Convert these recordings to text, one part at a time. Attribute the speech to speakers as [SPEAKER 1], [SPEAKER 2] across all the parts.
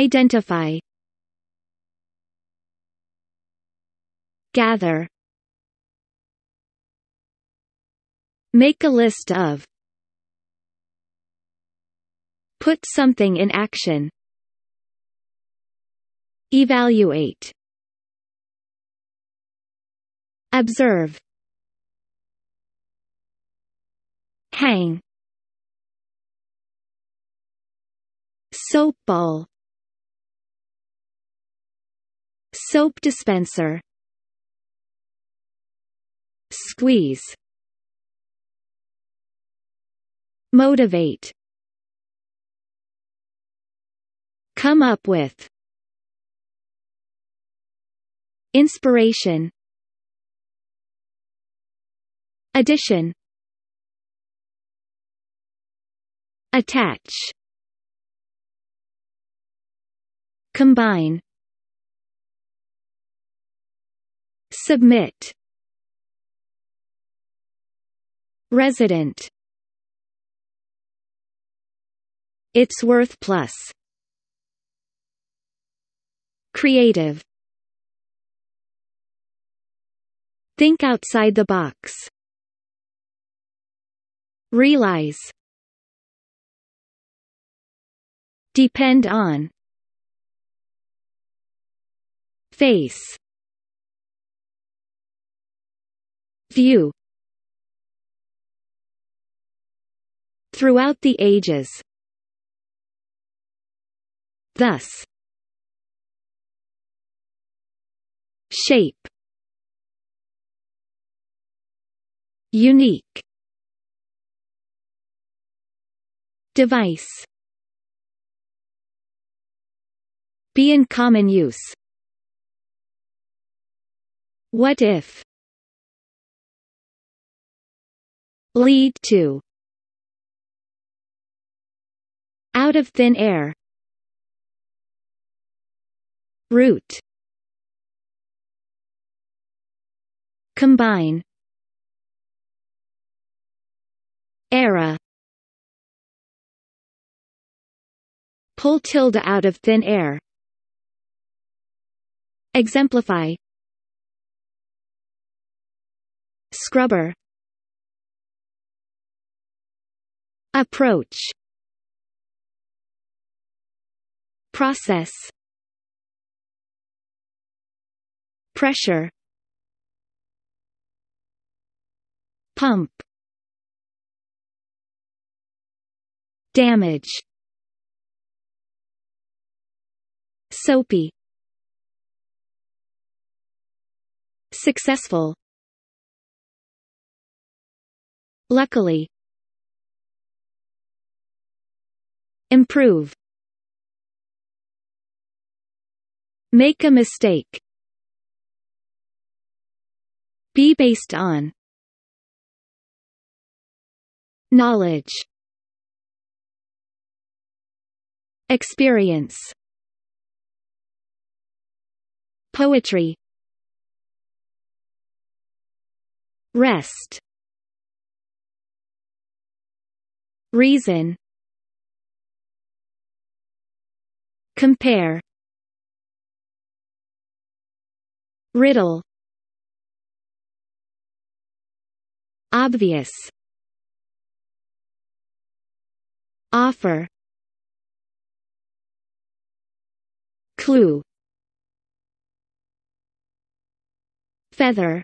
[SPEAKER 1] Identify Gather Make a list of Put something in action Evaluate Observe Hang Soap ball Soap dispenser Squeeze Motivate Come up with Inspiration Addition Attach Combine Submit Resident It's worth plus Creative Think outside the box Realize Depend on Face View Throughout the ages Thus Shape Unique Device Be in common use What if lead to out of thin air root combine era pull tilde out of thin air exemplify scrubber Approach Process Pressure Pump Damage Soapy Successful Luckily Improve Make a mistake Be based on Knowledge Experience Poetry Rest Reason Compare Riddle Obvious Offer Clue Feather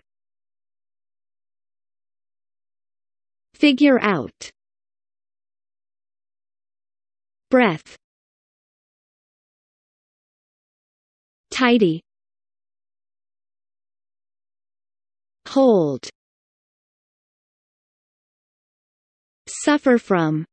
[SPEAKER 1] Figure out Breath tidy hold suffer from